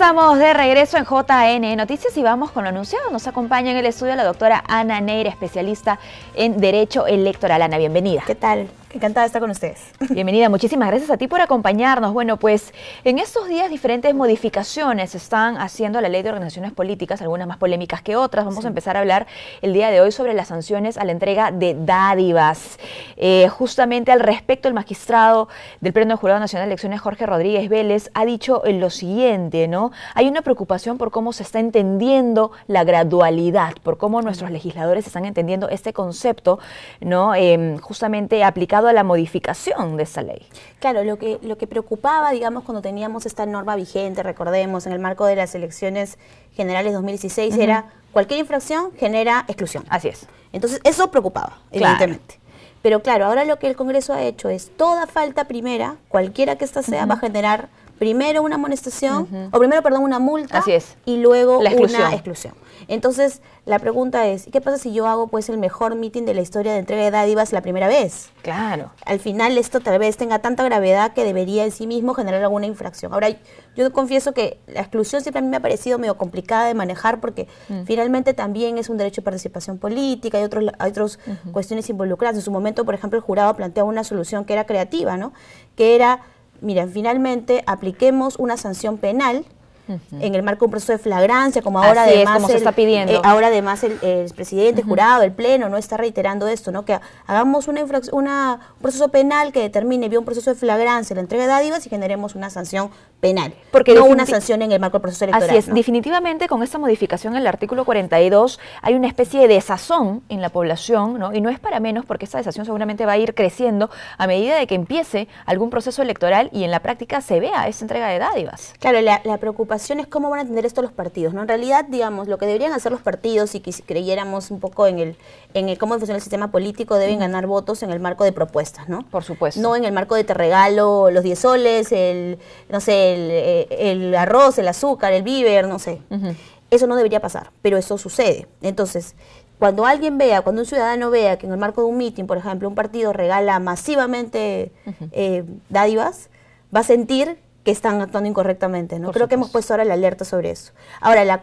estamos de regreso en JN Noticias y vamos con lo anunciado. Nos acompaña en el estudio la doctora Ana Neira, especialista en Derecho Electoral. Ana, bienvenida. ¿Qué tal? Encantada de estar con ustedes. Bienvenida, muchísimas gracias a ti por acompañarnos. Bueno, pues en estos días diferentes modificaciones se están haciendo a la ley de organizaciones políticas, algunas más polémicas que otras. Vamos a empezar a hablar el día de hoy sobre las sanciones a la entrega de dádivas. Eh, justamente al respecto, el magistrado del Pleno del Jurado Nacional de Elecciones, Jorge Rodríguez Vélez, ha dicho lo siguiente, ¿no? Hay una preocupación por cómo se está entendiendo la gradualidad, por cómo nuestros legisladores están entendiendo este concepto, ¿no? Em, justamente aplicado a la modificación de esa ley. Claro, lo que, lo que preocupaba, digamos, cuando teníamos esta norma vigente, recordemos, en el marco de las elecciones generales 2016, era cualquier infracción genera exclusión. Así es. Entonces, eso preocupaba, evidentemente. Pero claro, ahora lo que el Congreso ha hecho es toda falta primera, cualquiera que ésta sea, va a generar primero una amonestación, o primero, perdón, una multa, y luego la exclusión. una exclusión. Entonces, la pregunta es, ¿qué pasa si yo hago pues el mejor meeting de la historia de entrega de dádivas la primera vez? Claro. Al final esto tal vez tenga tanta gravedad que debería en sí mismo generar alguna infracción. Ahora, yo confieso que la exclusión siempre a mí me ha parecido medio complicada de manejar porque mm. finalmente también es un derecho de participación política, y otras otros cuestiones involucradas. En su momento, por ejemplo, el jurado planteaba una solución que era creativa, ¿no? Que era miren, finalmente apliquemos una sanción penal en el marco de un proceso de flagrancia, como ahora además el, se está pidiendo. Eh, ahora además el, presidente, jurado, el pleno, no está reiterando esto, ¿no? Que hagamos una, una un proceso penal que determine vio un proceso de flagrancia, la entrega de dádivas y generemos una sanción penal, porque no una sanción en el marco del proceso electoral. Así es, definitivamente con esta modificación en el artículo 42 hay una especie de desazón en la población, ¿no? Y no es para menos porque esa desazón seguramente va a ir creciendo a medida de que empiece algún proceso electoral y en la práctica se vea esa entrega de dádivas. Claro, la preocupación ¿cómo van a atender esto los partidos? ¿No? En realidad, digamos, lo que deberían hacer los partidos, y si creyéramos un poco en el, en el cómo funciona el sistema político, deben ganar votos en el marco de propuestas, ¿no? Por supuesto. No en el marco de te regalo los 10 soles, el, no sé, el, eh, arroz, el azúcar, el bíber, no sé. Eso no debería pasar, pero eso sucede. Entonces, cuando alguien vea, cuando un ciudadano vea que en el marco de un mitin, por ejemplo, un partido regala masivamente eh, dádivas, va a sentir están actuando incorrectamente, ¿no? Creo que hemos puesto ahora la alerta sobre eso. Ahora, la,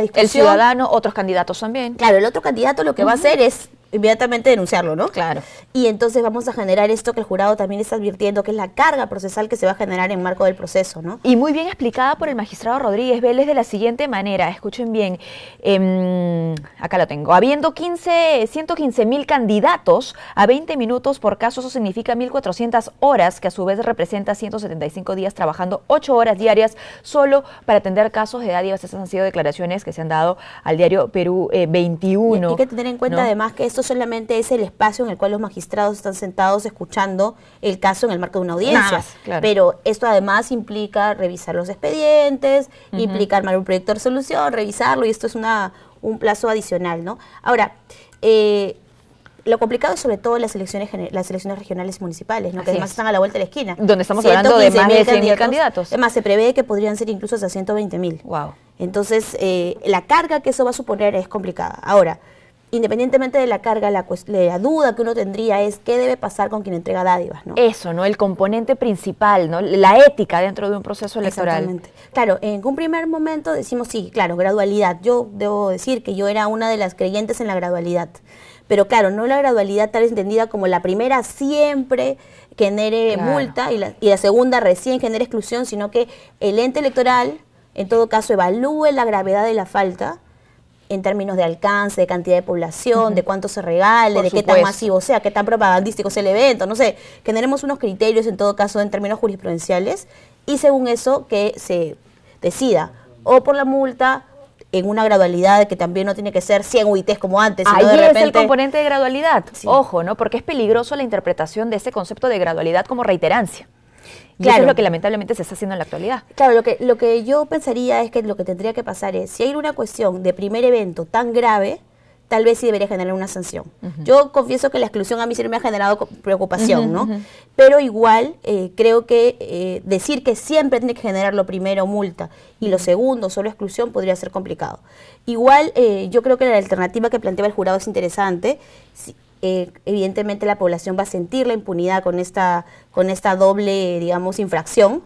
discusión... El ciudadano, otros candidatos también. Claro, el otro candidato lo que va a hacer es inmediatamente denunciarlo, ¿no? Claro. Y entonces vamos a generar esto que el jurado también está advirtiendo, que es la carga procesal que se va a generar en marco del proceso, ¿no? Y muy bien explicada por el magistrado Rodríguez Vélez de la siguiente manera, escuchen bien, em, acá lo tengo, habiendo 15, 115 mil candidatos a 20 minutos por caso, eso significa 1.400 horas, que a su vez representa 175 días trabajando 8 horas diarias solo para atender casos de edad esas han sido declaraciones que se han dado al diario Perú 21. Eh, hay que tener en cuenta además que eso solamente es el espacio en el cual los magistrados están sentados escuchando el caso en el marco de una audiencia. Pero esto además implica revisar los expedientes, implicar implica armar un proyecto de resolución, revisarlo, y esto es una, un plazo adicional, ¿no? Ahora, eh, lo complicado es sobre todo las elecciones las elecciones regionales y municipales, ¿no? que además están a la vuelta de la esquina. Donde estamos hablando de más de candidatos. candidatos. Además, se prevé que podrían ser incluso hasta 120.000. Wow. Entonces, eh, la carga que eso va a suponer es complicada. Ahora, independientemente de la carga, la, la, duda que uno tendría es qué debe pasar con quien entrega dádivas, ¿no? Eso, ¿no? El componente principal, ¿no? La ética dentro de un proceso electoral. Exactamente. Claro, en un primer momento decimos, sí, claro, gradualidad. Yo debo decir que yo era una de las creyentes en la gradualidad. Pero claro, no la gradualidad tal entendida como la primera siempre genere multa y la, y la segunda recién genere exclusión, sino que el ente electoral, en todo caso, evalúe la gravedad de la falta en términos de alcance, de cantidad de población, de cuánto se regale, de qué tan masivo sea, qué tan propagandístico sea el evento, no sé, generemos unos criterios en todo caso en términos jurisprudenciales y según eso que se decida o por la multa en una gradualidad que también no tiene que ser 100 UITs como antes. Ahí de es el componente de gradualidad. Ojo, ¿no? Porque es peligroso la interpretación de ese concepto de gradualidad como reiterancia claro. eso es lo que lamentablemente se está haciendo en la actualidad. Claro, lo que, lo que yo pensaría es que lo que tendría que pasar es, si hay una cuestión de primer evento tan grave, tal vez sí debería generar una sanción. Yo confieso que la exclusión a mí sí me ha generado preocupación, ¿no? Pero igual eh, creo que eh, decir que siempre tiene que generar lo primero multa y lo segundo solo exclusión podría ser complicado. Igual eh, yo creo que la alternativa que planteaba el jurado es interesante. Eh, evidentemente la población va a sentir la impunidad con esta, con esta doble, digamos, infracción.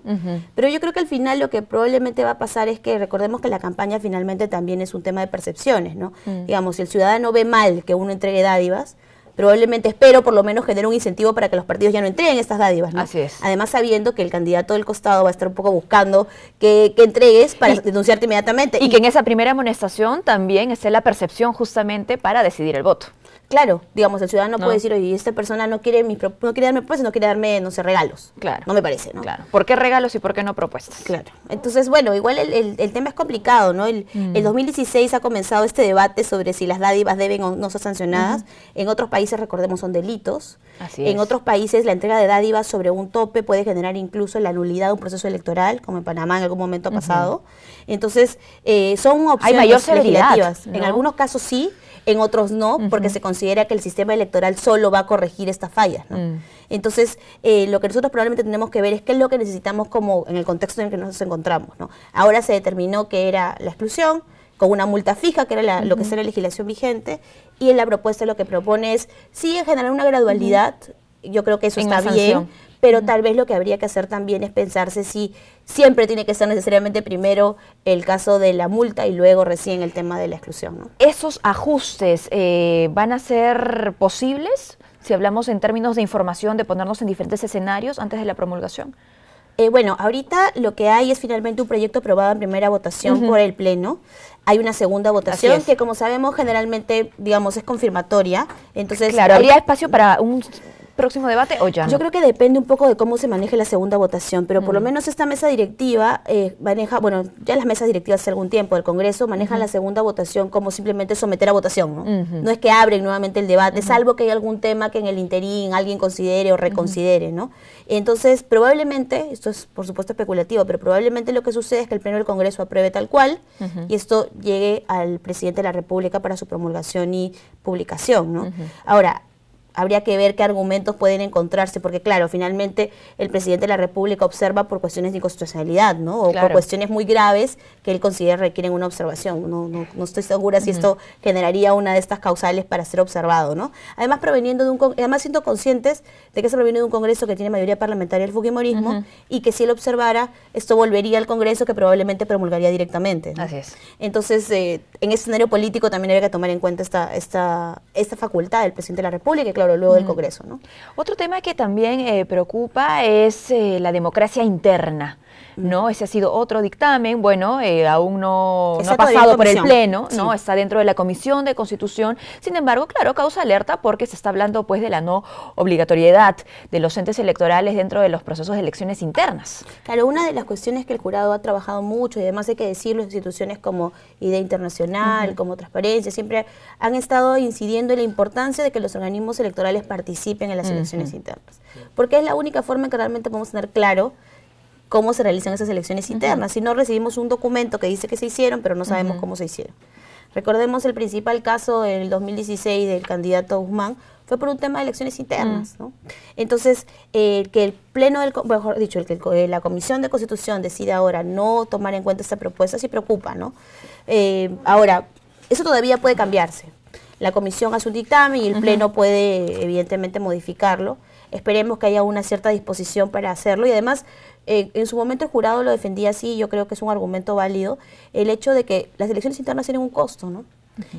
Pero yo creo que al final lo que probablemente va a pasar es que recordemos que la campaña finalmente también es un tema de percepciones, ¿no? Mm. Digamos, si el ciudadano ve mal que uno entregue dádivas, probablemente espero por lo menos genere un incentivo para que los partidos ya no entreguen estas dádivas. ¿no? Así es. Además sabiendo que el candidato del costado va a estar un poco buscando que, que entregues para denunciarte inmediatamente. y, que en esa primera amonestación también esté la percepción justamente para decidir el voto. Claro, digamos, el ciudadano puede decir, oye, esta persona no quiere, mis, no darme propuestas, no quiere darme, no sé, regalos. Claro. No me parece, ¿no? Claro. ¿Por qué regalos y por qué no propuestas? Claro. Entonces, bueno, igual el, tema es complicado, ¿no? El, 2016 mm. ha comenzado este debate sobre si las dádivas deben o no ser sancionadas. En otros países, recordemos, son delitos. En otros países, la entrega de dádivas sobre un tope puede generar incluso la nulidad de un proceso electoral, como en Panamá en algún momento ha pasado. Entonces, eh, son opciones Hay mayor legislativas. En algunos casos sí, en otros no, porque se considera que el sistema electoral solo va a corregir estas fallas. Mm. Entonces, eh, lo que nosotros probablemente tenemos que ver es qué es lo que necesitamos como en el contexto en el que nos encontramos. ¿no? Ahora se determinó que era la exclusión, con una multa fija, que era lo que es la legislación vigente, y en la propuesta lo que propone es, sí, generar una gradualidad, yo creo que eso está bien, pero tal vez lo que habría que hacer también es pensarse si siempre tiene que ser necesariamente primero el caso de la multa y luego recién el tema de la exclusión. ¿Esos ajustes eh, van a ser posibles si hablamos en términos de información, de ponernos en diferentes escenarios antes de la promulgación? Eh, bueno, ahorita lo que hay es finalmente un proyecto aprobado en primera votación por el Pleno. Hay una segunda votación que, como sabemos, generalmente, digamos, es confirmatoria. Entonces, claro, habría espacio para un próximo debate o ya Yo creo que depende un poco de cómo se maneje la segunda votación, pero por lo mm. menos esta mesa directiva eh, maneja, bueno, ya las mesas directivas hace algún tiempo del Congreso manejan la segunda votación como simplemente someter a votación, ¿no? No es que abren nuevamente el debate, salvo que hay algún tema que en el interín alguien considere o reconsidere, ¿no? Entonces, probablemente, esto es por supuesto especulativo, pero probablemente lo que sucede es que el Pleno del Congreso apruebe tal cual y esto llegue al presidente de la República para su promulgación y publicación. ¿no? Ahora, habría que ver qué argumentos pueden encontrarse, porque claro, finalmente el presidente de la República observa por cuestiones de inconstitucionalidad, ¿no? O por cuestiones muy graves que él considera requieren una observación. No, estoy segura si esto generaría una de estas causales para ser observado, ¿no? Además, proveniendo de un además siendo conscientes de que se proviene de un Congreso que tiene mayoría parlamentaria del fujimorismo y que si él observara, esto volvería al Congreso que probablemente promulgaría directamente. Así es. Entonces, eh, en ese escenario político también habría que tomar en cuenta esta, esta, esta facultad del presidente de la República, claro luego del mm. Congreso. Otro tema que también eh, preocupa es eh, la democracia interna. Mm. ¿no? Ese ha sido otro dictamen, bueno, eh, aún no, ha pasado por el Pleno, ¿no? Está dentro de la Comisión de Constitución, sin embargo, claro, causa alerta porque se está hablando pues de la no obligatoriedad de los entes electorales dentro de los procesos de elecciones internas. Claro, una de las cuestiones que el jurado ha trabajado mucho y además hay que decirlo, instituciones como IDEA Internacional, como Transparencia, siempre han estado incidiendo en la importancia de que los organismos electorales participen en las elecciones internas, porque es la única forma que realmente podemos tener claro cómo se realizan esas elecciones internas, si no recibimos un documento que dice que se hicieron, pero no sabemos cómo se hicieron. Recordemos el principal caso en el 2016 del candidato Guzmán fue por un tema de elecciones internas, mm. Entonces, eh, que el pleno del, mejor dicho, el que eh, la Comisión de Constitución decida ahora no tomar en cuenta esta propuesta sí preocupa, ¿no? Eh, ahora, eso todavía puede cambiarse. La Comisión hace un dictamen y el pleno puede evidentemente modificarlo. Esperemos que haya una cierta disposición para hacerlo y además eh, en su momento el jurado lo defendía así, yo creo que es un argumento válido, el hecho de que las elecciones internas tienen un costo, ¿no?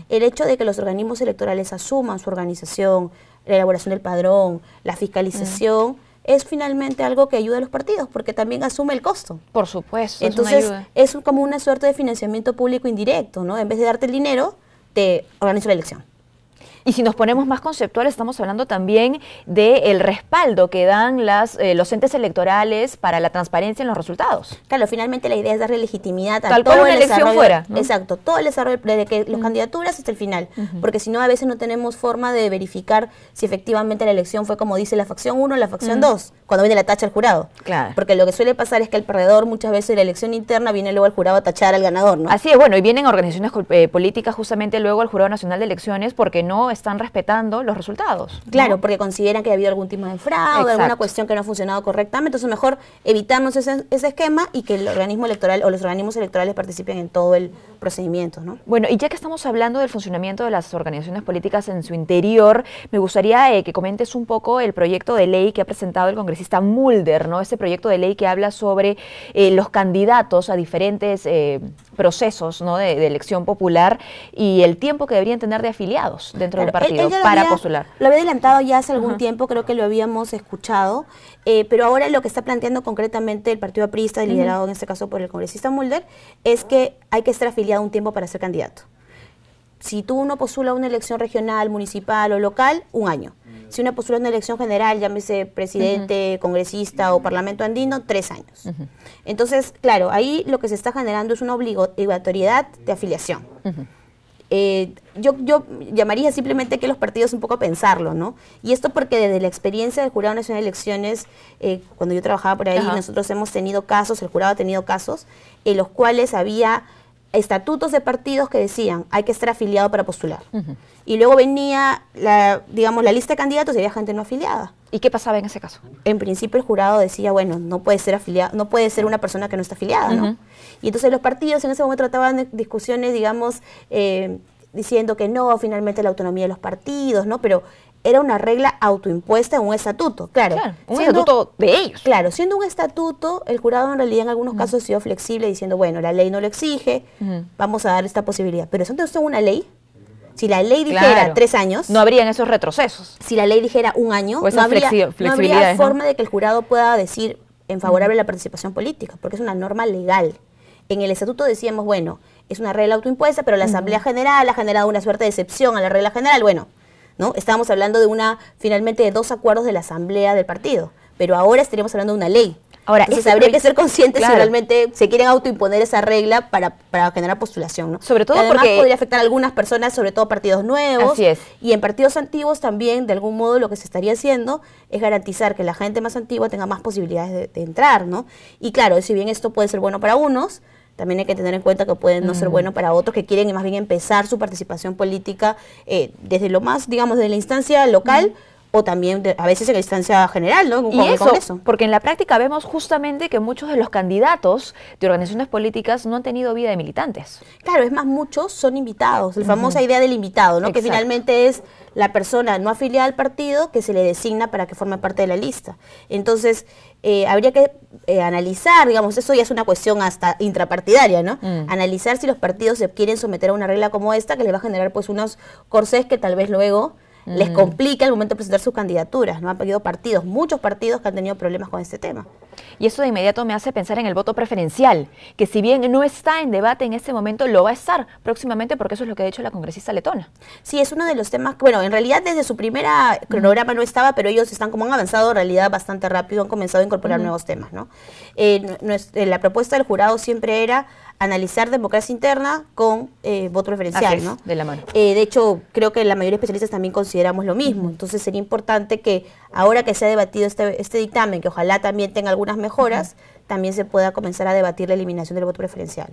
El hecho de que los organismos electorales asuman su organización, la elaboración del padrón, la fiscalización, mm. es finalmente algo que ayuda a los partidos, porque también asume el costo. Por supuesto. Entonces, es, es como una suerte de financiamiento público indirecto, ¿no? En vez de darte el dinero, te organiza la elección. Y si nos ponemos más conceptuales, estamos hablando también del respaldo que dan las, eh, los entes electorales para la transparencia en los resultados. Claro, finalmente la idea es darle legitimidad a Tal todo una elección fuera. Exacto, todo el desarrollo, desde que las candidaturas hasta el final, porque si no a veces no tenemos forma de verificar si efectivamente la elección fue como dice la facción 1 o la facción 2, cuando viene la tacha al jurado. Claro. Porque lo que suele pasar es que el perdedor muchas veces la elección interna viene luego al jurado a tachar al ganador, ¿no? Así es, bueno, y vienen organizaciones eh, políticas justamente luego al Jurado Nacional de Elecciones porque no están respetando los resultados. Claro, porque consideran que ha habido algún tipo de fraude, alguna cuestión que no ha funcionado correctamente, entonces mejor evitarnos ese, esquema y que el organismo electoral o los organismos electorales participen en todo el procedimiento. ¿no? Bueno, y ya que estamos hablando del funcionamiento de las organizaciones políticas en su interior, me gustaría eh, que comentes un poco el proyecto de ley que ha presentado el congresista Mulder, ¿no? Ese proyecto de ley que habla sobre eh, los candidatos a diferentes eh, procesos de, de, elección popular y el tiempo que deberían tener de afiliados dentro para postular. Lo había adelantado ya hace algún tiempo, creo que lo habíamos escuchado, eh, pero ahora lo que está planteando concretamente el Partido Aprista, liderado en este caso por el congresista Mulder, es que hay que estar afiliado un tiempo para ser candidato. Si tú uno postula una elección regional, municipal o local, un año. Mm. Si uno postula una elección general, llámese presidente, congresista o parlamento andino, tres años. Entonces, claro, ahí lo que se está generando es una obligatoriedad de afiliación eh, yo, yo, llamaría simplemente que los partidos un poco a pensarlo, ¿no? Y esto porque desde la experiencia del Jurado Nacional de Elecciones, eh, cuando yo trabajaba por ahí, nosotros hemos tenido casos, el jurado ha tenido casos, en los cuales había estatutos de partidos que decían hay que estar afiliado para postular. Y luego venía, la, digamos, la lista de candidatos y había gente no afiliada. ¿Y qué pasaba en ese caso? En principio el jurado decía, bueno, no puede ser afiliado, no puede ser una persona que no está afiliada, ¿no? Y entonces los partidos en ese momento trataban discusiones, digamos, eh, diciendo que no, finalmente la autonomía de los partidos, ¿no? Pero era una regla autoimpuesta en un estatuto, claro. un estatuto de ellos. Claro, siendo un estatuto, el jurado en realidad en algunos casos ha sido flexible diciendo, bueno, la ley no lo exige, vamos a dar esta posibilidad. Pero eso ¿es una ley. Si la ley dijera tres años... No habrían esos retrocesos. Si la ley dijera un año, no, habría, forma de que el jurado pueda decir en favorable a la participación política, porque es una norma legal. En el estatuto decíamos, bueno, es una regla autoimpuesta, pero la Asamblea General ha generado una suerte de excepción a la regla general. Bueno, ¿no? Estábamos hablando de una, finalmente, de dos acuerdos de la asamblea del partido, pero ahora estaríamos hablando de una ley. Ahora, se este habría que ser consciente si realmente se quieren autoimponer esa regla para, para generar postulación, ¿no? Sobre todo Además, podría afectar a algunas personas, sobre todo partidos nuevos. Y en partidos antiguos también, de algún modo, lo que se estaría haciendo es garantizar que la gente más antigua tenga más posibilidades de, de entrar, ¿no? Y claro, si bien esto puede ser bueno para unos, también hay que tener en cuenta que pueden no ser mm. buenos para otros que quieren más bien empezar su participación política eh, desde lo más, digamos, desde la instancia local. Mm o también a veces en la instancia general, ¿no? Y eso, porque en la práctica vemos justamente que muchos de los candidatos de organizaciones políticas no han tenido vida de militantes. Claro, es más, muchos son invitados, la famosa idea del invitado, ¿no? Que finalmente es la persona no afiliada al partido que se le designa para que forme parte de la lista. Entonces, eh, habría que eh, analizar, digamos, eso ya es una cuestión hasta intrapartidaria, ¿no? Mm. Analizar si los partidos se quieren someter a una regla como esta que les va a generar pues unos corsés que tal vez luego les complica el momento de presentar sus candidaturas. No han pedido partidos, muchos partidos que han tenido problemas con este tema. Y eso de inmediato me hace pensar en el voto preferencial, que si bien no está en debate en este momento, lo va a estar próximamente porque eso es lo que ha dicho la congresista letona. Sí, es uno de los temas, bueno, en realidad desde su primera cronograma no estaba, pero ellos están como han avanzado en realidad bastante rápido, han comenzado a incorporar nuevos temas, ¿no? Eh, eh, la propuesta del jurado siempre era analizar democracia interna con eh, voto preferencial. ¿no? De la mano. Eh, de hecho, creo que la mayoría de especialistas también consideramos lo mismo. Entonces sería importante que ahora que se ha debatido este, este dictamen, que ojalá también tenga algunas mejoras, también se pueda comenzar a debatir la eliminación del voto preferencial.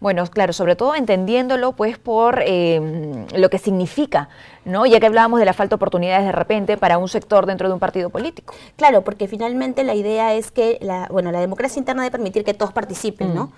Bueno, claro, sobre todo entendiéndolo pues por eh, lo que significa, ¿no? ya que hablábamos de la falta de oportunidades de repente para un sector dentro de un partido político. Claro, porque finalmente la idea es que la, bueno, la democracia interna debe permitir que todos participen, ¿no?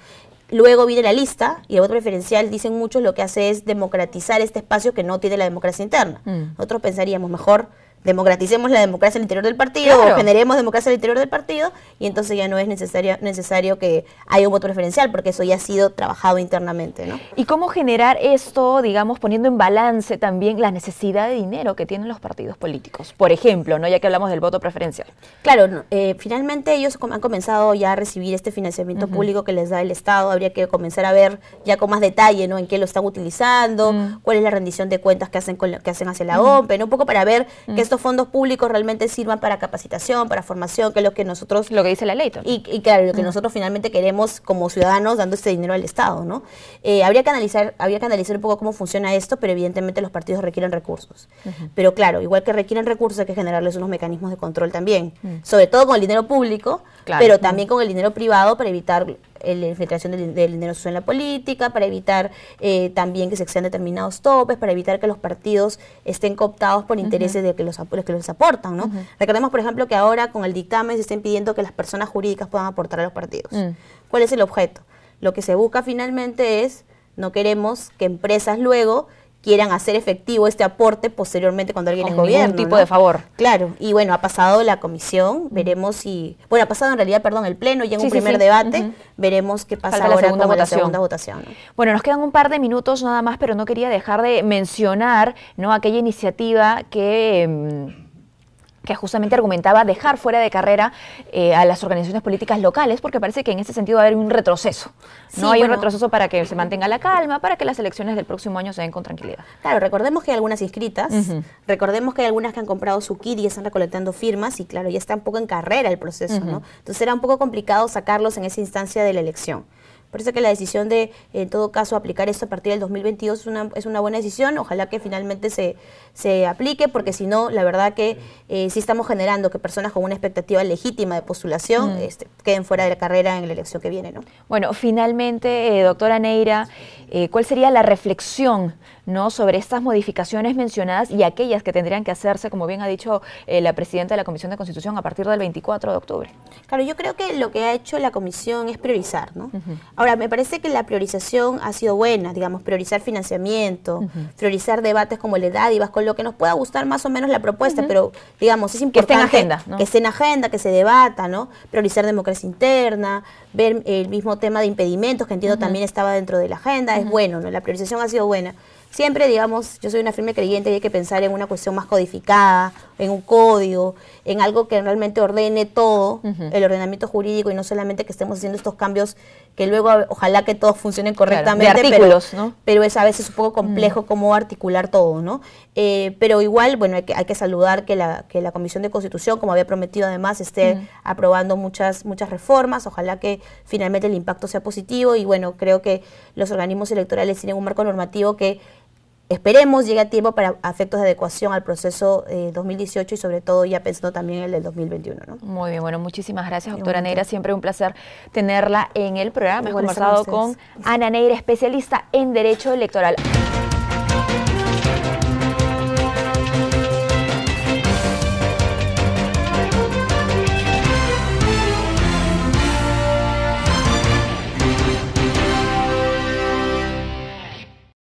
Luego viene la lista y el voto preferencial, dicen muchos, lo que hace es democratizar este espacio que no tiene la democracia interna. Mm. Nosotros pensaríamos mejor democraticemos la democracia al interior del partido generemos democracia al interior del partido y entonces ya no es necesario, necesario que haya un voto preferencial porque eso ya ha sido trabajado internamente. ¿no? ¿Y cómo generar esto, digamos, poniendo en balance también la necesidad de dinero que tienen los partidos políticos? Por ejemplo, ¿no? ya que hablamos del voto preferencial. Claro, eh, finalmente ellos han comenzado ya a recibir este financiamiento público que les da el Estado, habría que comenzar a ver ya con más detalle ¿no? en qué lo están utilizando, mm. cuál es la rendición de cuentas que hacen, con que hacen hacia la uh ¿no? un poco para ver mm. qué estos fondos públicos realmente sirvan para capacitación, para formación, que es lo que nosotros... Lo que dice la ley. Y, claro, lo que nosotros finalmente queremos como ciudadanos dando este dinero al Estado, ¿no? Eh, habría, que analizar, habría que analizar un poco cómo funciona esto, pero evidentemente los partidos requieren recursos. Pero claro, igual que requieren recursos hay que generarles unos mecanismos de control también, sobre todo con el dinero público, pero también con el dinero privado para evitar la infiltración del, dinero en la política, para evitar eh, también que se excedan determinados topes, para evitar que los partidos estén cooptados por intereses de que los, que los aportan. ¿no? Recordemos, por ejemplo, que ahora con el dictamen se está pidiendo que las personas jurídicas puedan aportar a los partidos. Mm. ¿Cuál es el objeto? Lo que se busca finalmente es, no queremos que empresas luego quieran hacer efectivo este aporte posteriormente cuando alguien es gobierno. tipo de favor. Claro, y bueno, ha pasado la comisión, veremos si... Bueno, ha pasado en realidad, perdón, el pleno y en un primer debate, veremos qué pasa ahora la votación. la segunda votación. Bueno, nos quedan un par de minutos nada más, pero no quería dejar de mencionar ¿no? aquella iniciativa que... Mm, que justamente argumentaba dejar fuera de carrera eh, a las organizaciones políticas locales, porque parece que en ese sentido va a haber un retroceso. no hay un retroceso para que se mantenga la calma, para que las elecciones del próximo año se den con tranquilidad. Claro, recordemos que hay algunas inscritas, recordemos que hay algunas que han comprado su kit y están recolectando firmas, y claro, ya está un poco en carrera el proceso, ¿no? Entonces era un poco complicado sacarlos en esa instancia de la elección. Parece que la decisión de, en todo caso, aplicar esto a partir del 2022 es una, es una buena decisión. Ojalá que finalmente se, se aplique, porque si no, la verdad que eh, sí estamos generando que personas con una expectativa legítima de postulación mm. este, queden fuera de la carrera en la elección que viene. ¿no? Bueno, finalmente, eh, doctora Neira, eh, ¿cuál sería la reflexión ¿no? sobre estas modificaciones mencionadas y aquellas que tendrían que hacerse, como bien ha dicho eh, la presidenta de la Comisión de Constitución, a partir del 24 de octubre. Claro, yo creo que lo que ha hecho la Comisión es priorizar. ¿no? Ahora, me parece que la priorización ha sido buena, digamos, priorizar financiamiento, priorizar debates como la edad y vas con lo que nos pueda gustar más o menos la propuesta, pero digamos, es importante que esté en agenda, que esté en agenda, que se debata, ¿no? priorizar democracia interna, ver el mismo tema de impedimentos, que entiendo también estaba dentro de la agenda, es bueno, ¿no? la priorización ha sido buena siempre, digamos, yo soy una firme creyente y hay que pensar en una cuestión más codificada, en un código, en algo que realmente ordene todo el ordenamiento jurídico y no solamente que estemos haciendo estos cambios que luego ojalá que todos funcionen correctamente. artículos, pero, pero es a veces un poco complejo mm. cómo articular todo, ¿no? Eh, pero igual, bueno, hay que, hay que saludar que la, que la Comisión de Constitución, como había prometido además, esté aprobando muchas, muchas reformas. Ojalá que finalmente el impacto sea positivo y bueno, creo que los organismos electorales tienen un marco normativo que Esperemos llegue a tiempo para efectos de adecuación al proceso 2018 eh, y sobre todo ya pensando también en el del 2021. ¿no? Muy bien, bueno, muchísimas gracias, doctora Neira. Siempre un placer tenerla en el programa. Hemos conversado con Ana Neira, especialista en Derecho Electoral.